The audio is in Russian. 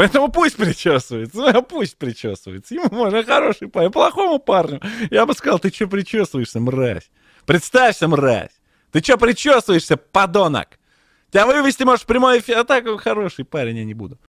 Поэтому пусть причесывается, пусть причесывается. Ему можно хороший парень. Плохому парню я бы сказал, ты что причесываешься, мразь? Представься, мразь. Ты что причесываешься, подонок? Тебя вывести можешь в прямой эфир. А так хороший парень я не буду.